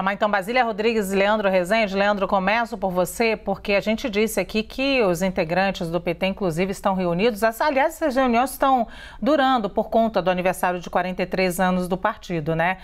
Chamar tá, então Basília Rodrigues e Leandro Rezende. Leandro, começo por você, porque a gente disse aqui que os integrantes do PT, inclusive, estão reunidos. Aliás, essas reuniões estão durando por conta do aniversário de 43 anos do partido, né?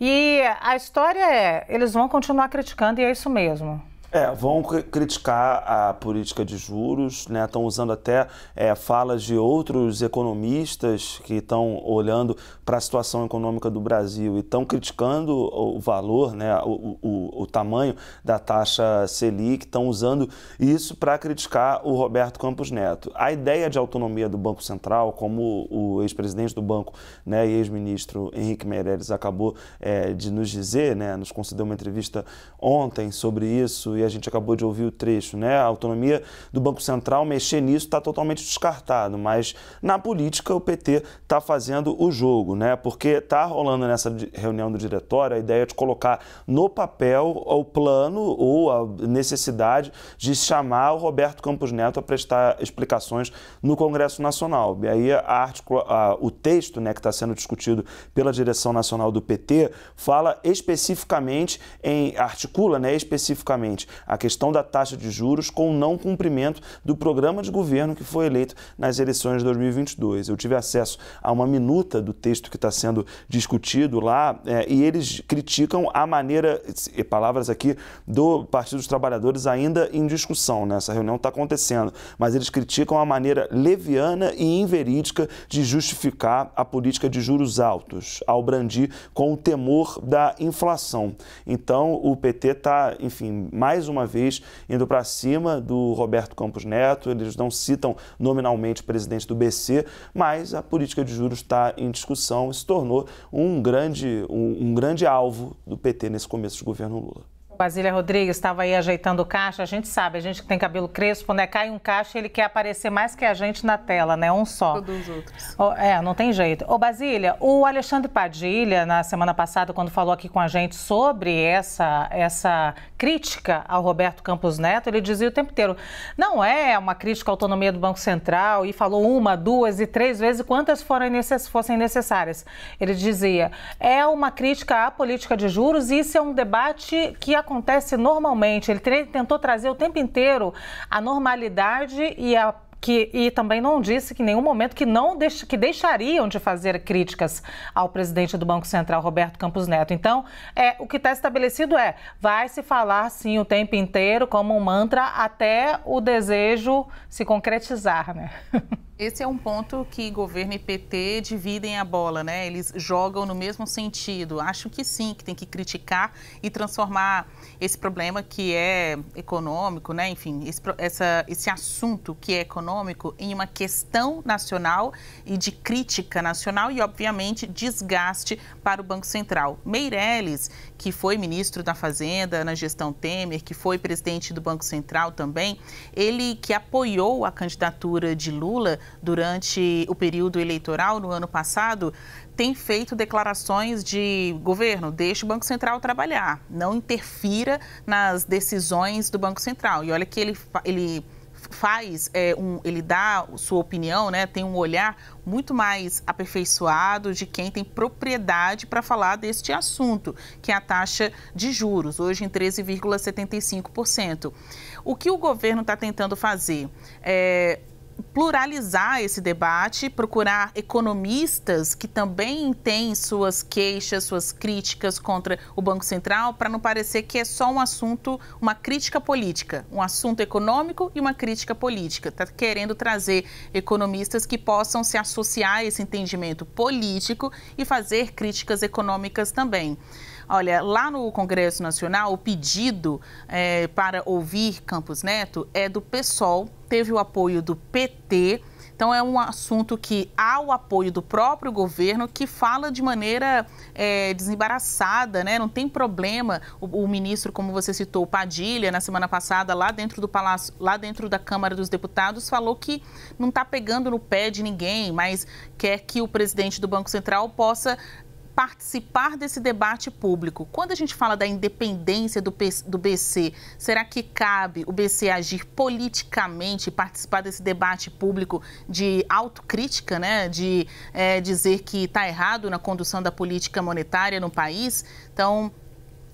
E a história é: eles vão continuar criticando e é isso mesmo. É, vão criticar a política de juros, né? Estão usando até é, falas de outros economistas que estão olhando para a situação econômica do Brasil e estão criticando o valor, né? O, o, o tamanho da taxa Selic, estão usando isso para criticar o Roberto Campos Neto. A ideia de autonomia do Banco Central, como o ex-presidente do banco, né, e ex-ministro Henrique Meirelles acabou é, de nos dizer, né? Nos concedeu uma entrevista ontem sobre isso a gente acabou de ouvir o trecho, né? A autonomia do Banco Central, mexer nisso está totalmente descartado, mas na política o PT está fazendo o jogo, né? Porque está rolando nessa reunião do diretório a ideia de colocar no papel o plano ou a necessidade de chamar o Roberto Campos Neto a prestar explicações no Congresso Nacional. E aí a a, o texto né, que está sendo discutido pela direção nacional do PT fala especificamente em articula né, especificamente a questão da taxa de juros com o não cumprimento do programa de governo que foi eleito nas eleições de 2022. Eu tive acesso a uma minuta do texto que está sendo discutido lá é, e eles criticam a maneira, palavras aqui, do Partido dos Trabalhadores ainda em discussão, né? essa reunião está acontecendo, mas eles criticam a maneira leviana e inverídica de justificar a política de juros altos, ao brandir com o temor da inflação. Então, o PT está, enfim, mais mais uma vez indo para cima do Roberto Campos Neto. Eles não citam nominalmente o presidente do BC, mas a política de juros está em discussão e se tornou um grande, um, um grande alvo do PT nesse começo de governo Lula. Basília Rodrigues estava aí ajeitando caixa. A gente sabe, a gente que tem cabelo crespo, né? Cai um caixa ele quer aparecer mais que a gente na tela, né? Um só. Todos os outros. Oh, é, não tem jeito. Ô, oh, Basília, o Alexandre Padilha, na semana passada, quando falou aqui com a gente sobre essa, essa crítica ao Roberto Campos Neto, ele dizia o tempo inteiro: não é uma crítica à autonomia do Banco Central, e falou uma, duas e três vezes, quantas necess... fossem necessárias. Ele dizia: é uma crítica à política de juros, e isso é um debate que acontece acontece normalmente. Ele tentou trazer o tempo inteiro a normalidade e a que, e também não disse que em nenhum momento que não deix, que deixariam de fazer críticas ao presidente do Banco Central, Roberto Campos Neto. Então, é, o que está estabelecido é, vai se falar sim o tempo inteiro como um mantra até o desejo se concretizar, né? Esse é um ponto que governo e PT dividem a bola, né? Eles jogam no mesmo sentido. Acho que sim, que tem que criticar e transformar esse problema que é econômico, né? Enfim, esse, essa, esse assunto que é econômico em uma questão nacional e de crítica nacional e, obviamente, desgaste para o Banco Central. Meirelles, que foi ministro da Fazenda na gestão Temer, que foi presidente do Banco Central também, ele que apoiou a candidatura de Lula durante o período eleitoral no ano passado, tem feito declarações de governo, deixe o Banco Central trabalhar, não interfira nas decisões do Banco Central. E olha que ele, ele faz, é, um, ele dá sua opinião, né, tem um olhar muito mais aperfeiçoado de quem tem propriedade para falar deste assunto, que é a taxa de juros, hoje em 13,75%. O que o governo está tentando fazer? É, pluralizar esse debate, procurar economistas que também têm suas queixas, suas críticas contra o Banco Central, para não parecer que é só um assunto, uma crítica política, um assunto econômico e uma crítica política. Está querendo trazer economistas que possam se associar a esse entendimento político e fazer críticas econômicas também. Olha, lá no Congresso Nacional, o pedido é, para ouvir Campos Neto é do PSOL, teve o apoio do PT. Então, é um assunto que há o apoio do próprio governo, que fala de maneira é, desembaraçada, né? não tem problema. O, o, ministro, como você citou, Padilha, na semana passada, lá dentro do Palácio, lá dentro da Câmara dos Deputados, falou que não está pegando no pé de ninguém, mas quer que o presidente do Banco Central possa participar desse debate público. Quando a gente fala da independência do, do BC, será que cabe o BC agir politicamente, participar desse debate público de autocrítica, né? de é, dizer que está errado na condução da política monetária no país? Então,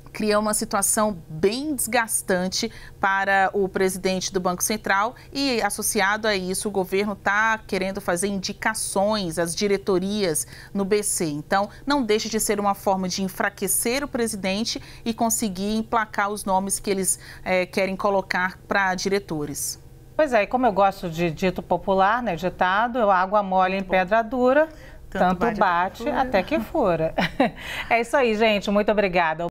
cria uma situação bem desgastante para o presidente do Banco Central e, associado a isso, o governo está querendo fazer indicações às diretorias no BC. Então, não deixe de ser uma forma de enfraquecer o presidente e conseguir emplacar os nomes que eles é, querem colocar para diretores. Pois é, e como eu gosto de dito popular, né, ditado, água mole em pedra dura, tanto, tanto bate, bate até que fura. é isso aí, gente. Muito obrigada.